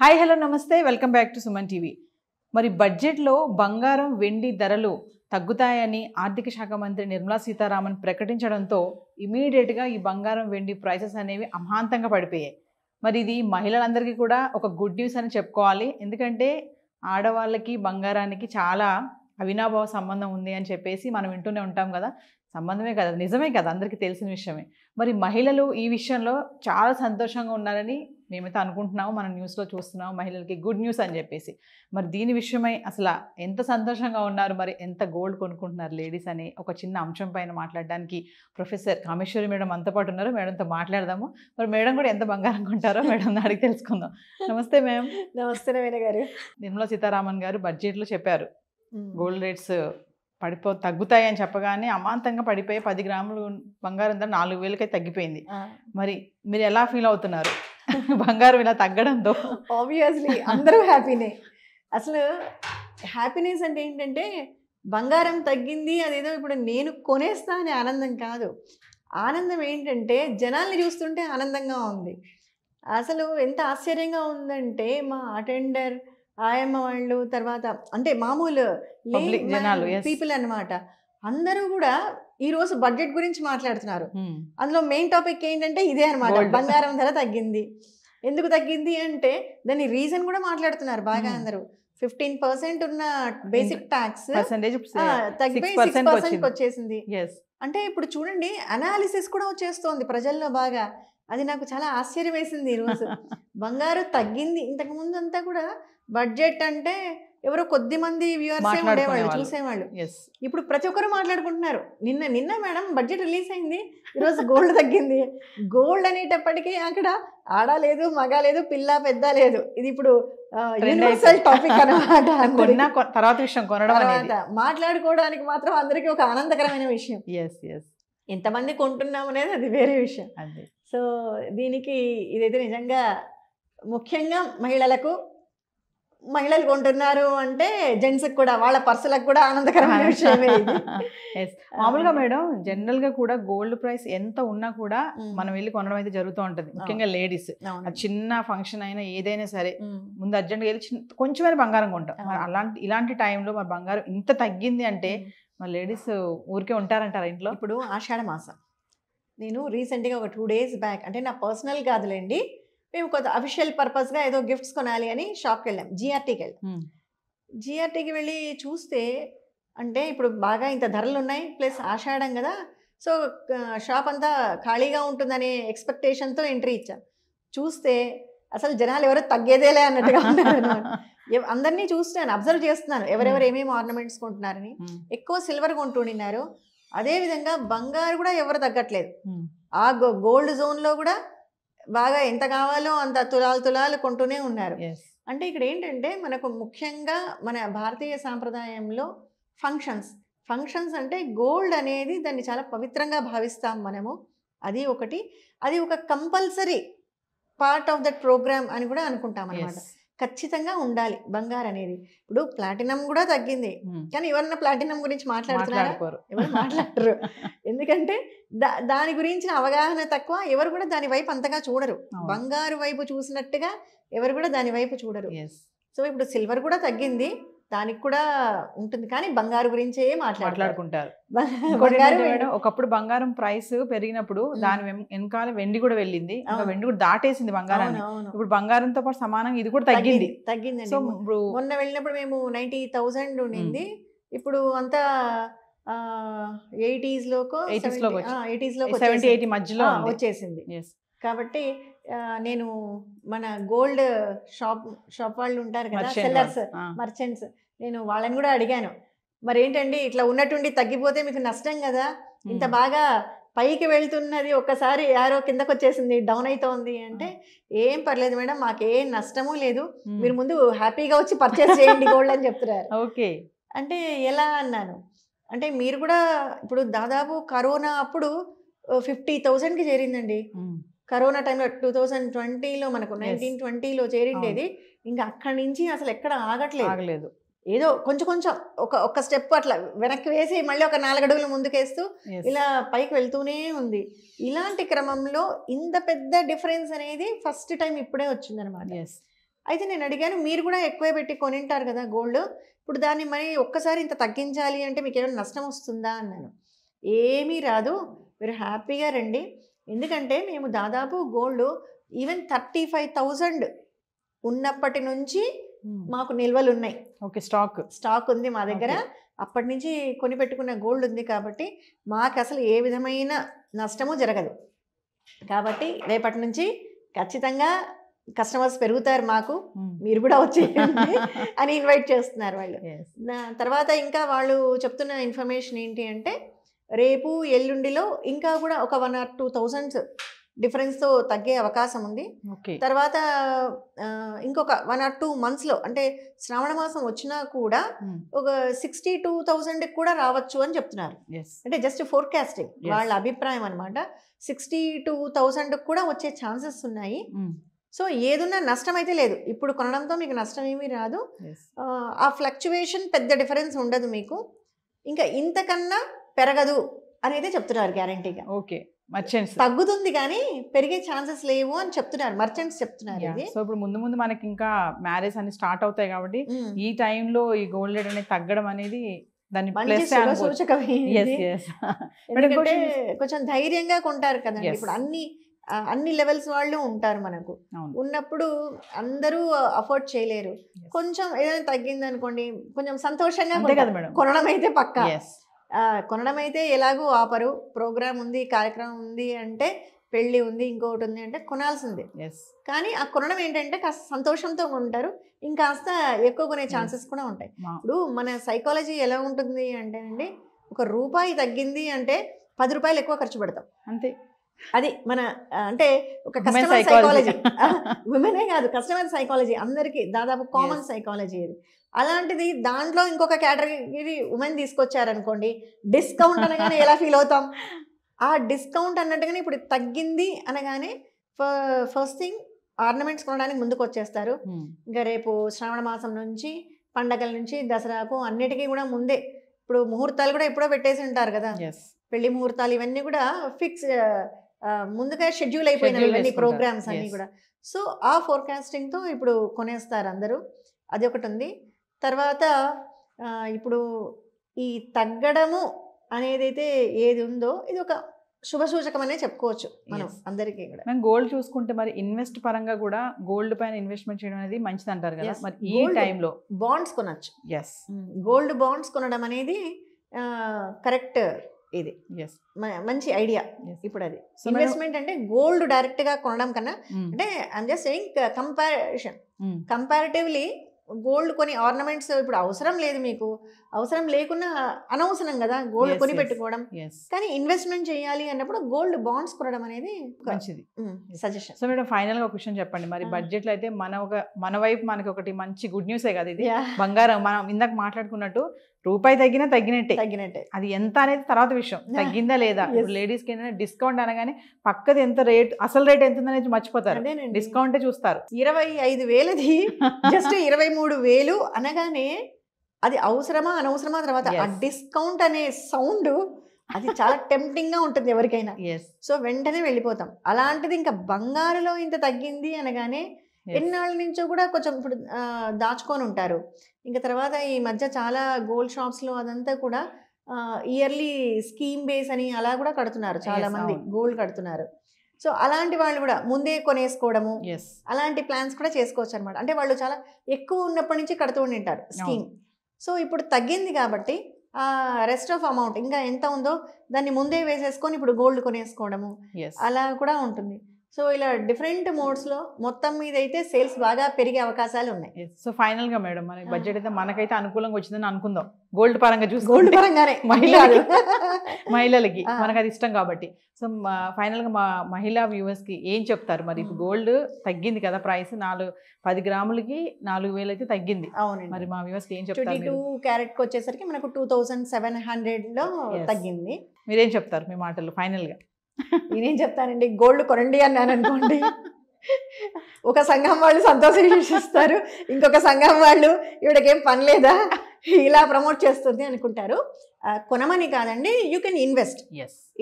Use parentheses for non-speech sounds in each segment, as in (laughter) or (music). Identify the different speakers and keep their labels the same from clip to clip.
Speaker 1: Hi hello namaste welcome back to Suman TV మరి బడ్జెట్లో బంగారం వెండి ధరలు తగ్గుతాయని ఆర్థిక శాఖ మంత్రి నిర్మలా సీతారామన్ ప్రకటించడంతో ఇమీడియట్గా ఈ బంగారం వెండి ప్రైసెస్ అనేవి అమాంతంగా పడిపోయాయి మరి ఇది మహిళలందరికీ కూడా ఒక గుడ్ న్యూస్ అని చెప్పుకోవాలి ఎందుకంటే ఆడవాళ్ళకి బంగారానికి చాలా అవినాభావ సంబంధం ఉంది అని చెప్పేసి మనం వింటూనే ఉంటాం కదా సంబంధమే కదా నిజమే కదా అందరికీ తెలిసిన విషయమే మరి మహిళలు ఈ విషయంలో చాలా సంతోషంగా ఉన్నారని మేమైతే అనుకుంటున్నాము మనం న్యూస్లో చూస్తున్నాము మహిళలకి గుడ్ న్యూస్ అని చెప్పేసి మరి దీని విషయమై అసలు ఎంత సంతోషంగా ఉన్నారు మరి ఎంత గోల్డ్ కొనుక్కుంటున్నారు లేడీస్ అని ఒక చిన్న అంశం పైన మాట్లాడడానికి ప్రొఫెసర్ కామేశ్వరి మేడం అంత పాటు ఉన్నారు మేడంతో మాట్లాడదాము మరి మేడం కూడా ఎంత బంగారం కొంటారో మేడం అడిగి తెలుసుకుందాం నమస్తే మేడం నమస్తే నవీన గారు నిర్మలా సీతారామన్ గారు బడ్జెట్లో చెప్పారు గోల్డ్ రేట్స్ పడిపో తగ్గుతాయి అని చెప్పగానే అమాంతంగా పడిపోయి పది గ్రాములు బంగారం ధర నాలుగు వేలకే తగ్గిపోయింది మరి మీరు ఎలా ఫీల్ అవుతున్నారు (laughs) బంగారం ఇలా తగ్గడంతో
Speaker 2: ఆబ్వియస్లీ అందరూ హ్యాపీనే అసలు హ్యాపీనెస్ అంటే ఏంటంటే బంగారం తగ్గింది అదేదో ఇప్పుడు నేను కొనేస్తా అనే ఆనందం కాదు ఆనందం ఏంటంటే జనాల్ని చూస్తుంటే ఆనందంగా ఉంది అసలు ఎంత ఆశ్చర్యంగా ఉందంటే మా అటెండర్ ఆయమ్మ వాళ్ళు తర్వాత అంటే మామూలు జనాలు పీపుల్ అనమాట అందరూ కూడా ఈ రోజు బడ్జెట్ గురించి మాట్లాడుతున్నారు hmm. అందులో మెయిన్ టాపిక్ ఏంటంటే ఇదే అనమాట బంగారం ధర తగ్గింది ఎందుకు తగ్గింది అంటే దాని రీజన్ కూడా మాట్లాడుతున్నారు బాగా hmm. అందరూ ఫిఫ్టీన్ పర్సెంట్ ఉన్న బేసిక్ hmm. ట్యాక్స్ తగ్గిపోయి పర్సెంట్ వచ్చేసింది అంటే ఇప్పుడు చూడండి అనాలిసిస్ కూడా వచ్చేస్తోంది ప్రజల్లో బాగా అది నాకు చాలా ఆశ్చర్యం వేసింది ఈరోజు (laughs) బంగారు తగ్గింది ఇంతకు ముందు అంతా కూడా బడ్జెట్ అంటే ఎవరో కొద్ది మంది వ్యూవర్సే ఉండేవాళ్ళు చూసేవాళ్ళు ఇప్పుడు ప్రతి ఒక్కరు మాట్లాడుకుంటున్నారు నిన్న నిన్న మేడం బడ్జెట్ రిలీజ్ అయింది ఈరోజు గోల్డ్ తగ్గింది గోల్డ్ అనేటప్పటికీ అక్కడ ఆడ లేదు మగ లేదు పిల్ల పెద్ద లేదు ఇది ఇప్పుడు యూనివర్సల్ టాపిక్ అనమాట
Speaker 1: తర్వాత విషయం కొనడం
Speaker 2: మాట్లాడుకోవడానికి మాత్రం అందరికీ ఒక ఆనందకరమైన విషయం ఎస్ ఎంతమంది కొంటున్నాం అనేది అది వేరే విషయం సో దీనికి ఇదైతే నిజంగా ముఖ్యంగా మహిళలకు మహిళలు కొంటున్నారు అంటే జెంట్స్ కూడా వాళ్ళ పర్సులకు కూడా ఆనందకరమైన (laughs) విషయమే
Speaker 1: మామూలుగా మేడం జనరల్ గా కూడా గోల్డ్ ప్రైస్ ఎంత ఉన్నా కూడా మనం వెళ్ళి కొనడం అయితే జరుగుతూ ఉంటుంది ముఖ్యంగా లేడీస్ చిన్న ఫంక్షన్ అయినా ఏదైనా సరే ముందు అర్జెంట్గా వెళ్ళి కొంచెమైనా బంగారం కొంటాం అలాంటి ఇలాంటి టైంలో మరి బంగారం ఇంత తగ్గింది అంటే మరి లేడీస్ ఊరికే ఉంటారంటారు ఇంట్లో ఇప్పుడు ఆషాఢ మాసం
Speaker 2: నేను రీసెంట్గా ఒక టూ డేస్ బ్యాక్ అంటే నా పర్సనల్ కాదులేండి మేము కొంత అఫీషియల్ పర్పస్గా ఏదో గిఫ్ట్స్ కొనాలి అని షాప్కి వెళ్ళాం జిఆర్టీకి వెళ్ళాం జిఆర్టీకి వెళ్ళి చూస్తే అంటే ఇప్పుడు బాగా ఇంత ధరలు ఉన్నాయి ప్లస్ ఆషాఢం కదా సో షాప్ అంతా ఖాళీగా ఉంటుందనే ఎక్స్పెక్టేషన్తో ఎంట్రీ ఇచ్చాం చూస్తే అసలు జనాలు ఎవరు తగ్గేదేలే అన్నట్టుగా ఉన్నారు అందరినీ చూస్తున్నాను అబ్జర్వ్ చేస్తున్నాను ఎవరెవరు ఏమేమి ఆర్నమెంట్స్ కొంటున్నారని ఎక్కువ సిల్వర్ కొంటుండినారు అదేవిధంగా బంగారు కూడా ఎవరు తగ్గట్లేదు ఆ గోల్డ్ జోన్లో కూడా బాగా ఎంత కావాలో అంత తులాలు తులాలు కొంటూనే ఉన్నారు అంటే ఇక్కడ ఏంటంటే మనకు ముఖ్యంగా మన భారతీయ సాంప్రదాయంలో ఫంక్షన్స్ ఫంక్షన్స్ అంటే గోల్డ్ అనేది దాన్ని చాలా పవిత్రంగా భావిస్తాం మనము అది ఒకటి అది ఒక compulsory part of that program అని కూడా అనుకుంటాం అనమాట ఖచ్చితంగా ఉండాలి బంగారు అనేది ఇప్పుడు ప్లాటినం కూడా తగ్గింది కానీ ఎవరన్నా ప్లాటినం గురించి మాట్లాడుతున్నారు
Speaker 1: ఎవరు మాట్లాడరు
Speaker 2: (laughs) ఎందుకంటే దా దాని గురించిన అవగాహన తక్కువ ఎవరు కూడా దాని వైపు అంతగా చూడరు బంగారు వైపు చూసినట్టుగా ఎవరు కూడా దాని వైపు చూడరు సో ఇప్పుడు సిల్వర్ కూడా తగ్గింది దానికి కూడా
Speaker 1: ఉంటుంది కానీ బంగారు గురించే మాట్లాడుకుంటారు (laughs) ఒకప్పుడు బంగారం ప్రైస్ పెరిగినప్పుడు దాని వెనకాల వెండి కూడా వెళ్ళింది వెండి కూడా దాటేసింది బంగారాన్ని ఇప్పుడు బంగారంతో పాటు సమానంగా ఇది కూడా తగ్గింది తగ్గింది సో
Speaker 2: మొన్న వెళ్ళినప్పుడు మేము నైన్టీ థౌజండ్ ఉండింది ఇప్పుడు అంతా ఎయిటీస్ లోకో ఎయిటీస్ లో ఎయిటీస్ లో సెవెంటీ ఎయిటీ మధ్యలో వచ్చేసింది కాబట్టి నేను మన గోల్డ్ షాప్ షాప్ వాళ్ళు ఉంటారు కదా సెల్లర్స్ మర్చెంట్స్ నేను వాళ్ళని కూడా అడిగాను మరి ఏంటండి ఇట్లా ఉన్నట్టుండి తగ్గిపోతే మీకు నష్టం కదా ఇంత బాగా పైకి వెళ్తున్నది ఒక్కసారి యారో కిందకు వచ్చేసింది డౌన్ అవుతోంది అంటే ఏం పర్లేదు మేడం మాకేం నష్టము లేదు మీరు ముందు హ్యాపీగా వచ్చి పర్చేస్ చేయండి గోల్డ్
Speaker 1: అని చెప్తున్నారు ఓకే
Speaker 2: అంటే ఎలా అన్నాను అంటే మీరు కూడా ఇప్పుడు దాదాపు కరోనా అప్పుడు ఫిఫ్టీ థౌజండ్కి చేరిందండి కరోనా టైంలో టూ థౌజండ్ ట్వంటీలో మనకు నైన్టీన్ ట్వంటీలో చేరిండేది ఇంకా అక్కడి నుంచి అసలు ఎక్కడ ఆగట్లేదు ఆగలేదు ఏదో కొంచెం కొంచెం ఒక ఒక స్టెప్ అట్లా వెనక్కి వేసి మళ్ళీ ఒక నాలుగడుగులు ముందుకేస్తూ ఇలా పైకి వెళ్తూనే ఉంది ఇలాంటి క్రమంలో ఇంత పెద్ద డిఫరెన్స్ అనేది ఫస్ట్ టైం ఇప్పుడే వచ్చిందనమాట అయితే నేను అడిగాను మీరు కూడా ఎక్కువే పెట్టి కొనింటారు కదా గోల్డ్ ఇప్పుడు దాన్ని మరి ఒక్కసారి ఇంత తగ్గించాలి అంటే మీకు ఏమైనా నష్టం వస్తుందా అన్నాను ఏమీ రాదు మీరు హ్యాపీగా రండి ఎందుకంటే మేము దాదాపు gold even thirty five thousand ఉన్నప్పటి నుంచి hmm. మాకు నిల్వలు ఉన్నాయి ఓకే స్టాక్ స్టాక్ ఉంది మా దగ్గర అప్పటి నుంచి కొనిపెట్టుకున్న గోల్డ్ ఉంది కాబట్టి మాకు అసలు ఏ విధమైన నష్టము జరగదు కాబట్టి రేపటి నుంచి ఖచ్చితంగా కస్టమర్స్ పెరుగుతారు మాకు hmm. మీరు కూడా వచ్చి అని ఇన్వైట్ చేస్తున్నారు వాళ్ళు తర్వాత ఇంకా వాళ్ళు చెప్తున్న ఇన్ఫర్మేషన్ ఏంటి అంటే రేపు ఎల్లుండిలో ఇంకా కూడా ఒక వన్ ఆర్ టూ థౌజండ్స్ డిఫరెన్స్తో తగ్గే అవకాశం ఉంది తర్వాత ఇంకొక వన్ ఆర్ టూ మంత్స్లో అంటే శ్రావణ మాసం వచ్చినా కూడా ఒక సిక్స్టీ టూ థౌజండ్కి కూడా రావచ్చు అని చెప్తున్నారు అంటే జస్ట్ ఫోర్కాస్టింగ్ వాళ్ళ అభిప్రాయం అనమాట సిక్స్టీ టూ థౌజండ్కి కూడా వచ్చే ఛాన్సెస్ ఉన్నాయి సో ఏదున్నా నష్టం అయితే లేదు ఇప్పుడు కొనడంతో మీకు నష్టం ఏమీ రాదు ఆ ఫ్లక్చువేషన్ పెద్ద డిఫరెన్స్ ఉండదు మీకు ఇంకా ఇంతకన్నా పెరగదు అనేది చెప్తున్నారు గ్యారంటీగా ఓకే
Speaker 1: మర్చెంట్స్ తగ్గుతుంది కానీ పెరిగే ఛాన్సెస్ లేవు అని చెప్తున్నారు మర్చెంట్స్ చెప్తున్నారు సో ఇప్పుడు ముందు ముందు మనకి ఇంకా మ్యారేజ్ అని స్టార్ట్ అవుతాయి కాబట్టి ఈ టైంలో ఈ గోల్డ్ రేట్ అనేది తగ్గడం అనేది దాన్ని (laughs)
Speaker 2: కొంచెం ధైర్యంగా కొంటారు కదండి ఇప్పుడు అన్ని అన్ని లెవెల్స్ వాళ్ళు ఉంటారు మనకు ఉన్నప్పుడు అందరూ అఫోర్డ్ చేయలేరు కొంచెం ఏదైనా తగ్గింది అనుకోండి కొంచెం సంతోషంగా కొనడం అయితే పక్కా కొనడం అయితే ఎలాగూ ఆపరు ప్రోగ్రామ్ ఉంది కార్యక్రమం ఉంది అంటే పెళ్ళి ఉంది ఇంకొకటి ఉంది అంటే కొనాల్సిందే కానీ ఆ కొనడం ఏంటంటే కాస్త సంతోషంతో ఉంటారు ఇంకాస్త ఎక్కువ కొనే ఛాన్సెస్ కూడా ఉంటాయి ఇప్పుడు మన సైకాలజీ ఎలా ఉంటుంది అంటేనండి ఒక రూపాయి తగ్గింది అంటే పది రూపాయలు ఎక్కువ ఖర్చు పెడతాం అంతే అది మన అంటే ఒక కస్టమర్ సైకాలజీ ఉమెనే (laughs) కాదు కస్టమర్ సైకాలజీ అందరికీ దాదాపు కామన్ సైకాలజీ ఇది అలాంటిది దాంట్లో ఇంకొక కేటగిరీ ఉమెన్ తీసుకొచ్చారనుకోండి డిస్కౌంట్ అనగానే ఎలా ఫీల్ అవుతాం (laughs) ఆ డిస్కౌంట్ అన్నట్టుగానే ఇప్పుడు తగ్గింది అనగానే ఫస్ట్ థింగ్ ఆర్నమెంట్స్ కొనడానికి ముందుకు వచ్చేస్తారు ఇంకా రేపు శ్రావణ మాసం నుంచి పండగల నుంచి దసరాకు అన్నిటికీ కూడా ముందే ఇప్పుడు ముహూర్తాలు కూడా ఎప్పుడో పెట్టేసి ఉంటారు కదా పెళ్లి ముహూర్తాలు ఇవన్నీ కూడా ఫిక్స్ ముందుగా షెడ్యూల్ అయిపోయినవి ఇవన్నీ ప్రోగ్రామ్స్ అన్నీ కూడా సో ఆ ఫోర్కాస్టింగ్తో ఇప్పుడు కొనేస్తారు అందరూ అది ఒకటి ఉంది తర్వాత ఇప్పుడు ఈ తగ్గడము అనేదైతే ఏది ఉందో ఇది ఒక
Speaker 1: సూచకం అనే చెప్పుకోవచ్చు మనం అందరికీ కూడా మేము గోల్డ్ చూసుకుంటే మరి ఇన్వెస్ట్ పరంగా కూడా గోల్డ్ పైన ఇన్వెస్ట్మెంట్ చేయడం అనేది మంచిది అంటారు కదా మరి ఈ టైంలో బాండ్స్ కొనచ్చు ఎస్ గోల్డ్
Speaker 2: బాండ్స్ కొనడం అనేది కరెక్ట్ ఇది ఎస్ మంచి ఐడియా ఇప్పుడు అది ఇన్వెస్ట్మెంట్ అంటే గోల్డ్ డైరెక్ట్ గా కొనడం కన్నా అంటే I'm just saying comparison comparatively gold కొని ఆర్నమెంట్స్ ఇప్పుడు అవసరం లేదు మీకు అవసరం లేకున్నా అనవసరం కదా గోల్డ్ కొని పెట్టుకోవడం కానీ ఇన్వెస్ట్మెంట్ చేయాలి అన్నప్పుడు గోల్డ్ బాండ్స్ కొనడం అనేది
Speaker 1: మంచిది సజెషన్ సో మేడం ఫైనల్ గా క్వశ్చన్ చెప్పండి మరి బడ్జెట్ లో అయితే మన ఒక మన వైపు మనకి ఒకటి మంచి గుడ్ న్యూసే కదా ఇది బంగారం మనం ఇందాక మాట్లాడుకున్నట్టు రూపాయి తగ్గినా తగ్గినట్టే తగ్గినట్టే అది ఎంత అనేది తర్వాత విషయం (laughs) తగ్గిందా లేదా ఇప్పుడు లేడీస్కి ఏంటంటే డిస్కౌంట్ అనగానే పక్కది ఎంత రేట్ అసలు రేట్ ఎంత ఉందనేది మర్చిపోతారు డిస్కౌంటే చూస్తారు ఇరవై ఐదు వేలది (laughs) జస్ట్ ఇరవై మూడు వేలు అనగానే అది అవసరమా
Speaker 2: అనవసరమా తర్వాత ఆ డిస్కౌంట్ అనే సౌండ్ అది చాలా (laughs) టెంప్టింగ్ గా ఉంటుంది ఎవరికైనా సో వెంటనే వెళ్ళిపోతాం అలాంటిది ఇంకా బంగారులో ఇంత తగ్గింది అనగానే ఎన్నాళ్ళ నుంచో కూడా కొంచెం ఇప్పుడు దాచుకొని ఉంటారు ఇంకా తర్వాత ఈ మధ్య చాలా గోల్డ్ షాప్స్లో అదంతా కూడా ఇయర్లీ స్కీమ్ బేస్ అని అలా కూడా కడుతున్నారు చాలా మంది గోల్డ్ కడుతున్నారు సో అలాంటి వాళ్ళు కూడా ముందే కొనేసుకోవడము అలాంటి ప్లాన్స్ కూడా చేసుకోవచ్చు అనమాట అంటే వాళ్ళు చాలా ఎక్కువ ఉన్నప్పటి నుంచి కడుతూ ఉంటారు స్కీమ్ సో ఇప్పుడు తగ్గింది కాబట్టి రెస్ట్ ఆఫ్ అమౌంట్ ఇంకా ఎంత ఉందో దాన్ని ముందే వేసేసుకొని ఇప్పుడు గోల్డ్ కొనేసుకోవడము అలా కూడా ఉంటుంది సో ఇలా డిఫరెంట్ మోడ్స్లో మొత్తం మీద అయితే సేల్స్
Speaker 1: బాగా పెరిగే అవకాశాలు ఉన్నాయి సో ఫైనల్గా మేడం మన బడ్జెట్ అయితే మనకైతే అనుకూలంగా వచ్చిందని అనుకుందాం గోల్డ్ పరంగా చూసి గోల్డ్ పరంగానే మహిళలు మహిళలకి (laughs) మనకు అది ఇష్టం కాబట్టి సో ఫైనల్గా మా మహిళా వ్యూవర్స్కి ఏం చెప్తారు మరి ఇప్పుడు గోల్డ్ తగ్గింది కదా ప్రైస్ నాలుగు పది గ్రాములకి నాలుగు వేలు అయితే తగ్గింది అవును మరి మా వ్యూవర్స్కి ఏం చెప్తారు టూ
Speaker 2: క్యారెట్కి వచ్చేసరికి మనకు టూ థౌసండ్ సెవెన్ హండ్రెడ్లో తగ్గింది
Speaker 1: మీరేం చెప్తారు మీ మాటలు ఫైనల్గా
Speaker 2: నేనేం చెప్తానండి గోల్డ్ కొనండి అన్నాను అనుకోండి ఒక సంఘం వాళ్ళు సంతోషిస్తారు ఇంకొక సంఘం వాళ్ళు ఈవిడకేం పని లేదా ఇలా ప్రమోట్ చేస్తుంది అనుకుంటారు కొనమని కాదండి యూ కెన్ ఇన్వెస్ట్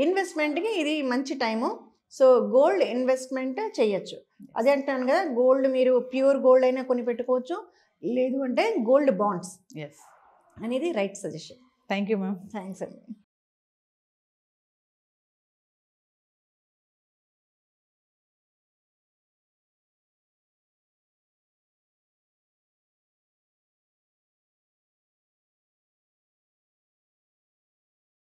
Speaker 2: ఇన్వెస్ట్మెంట్కి ఇది మంచి టైము సో గోల్డ్ ఇన్వెస్ట్మెంట్ చేయొచ్చు అదే అంటాను కదా గోల్డ్ మీరు ప్యూర్ గోల్డ్ అయినా కొని పెట్టుకోవచ్చు లేదు అంటే గోల్డ్ బాండ్స్ అనేది
Speaker 1: right suggestion thank you ma'am thanks అండి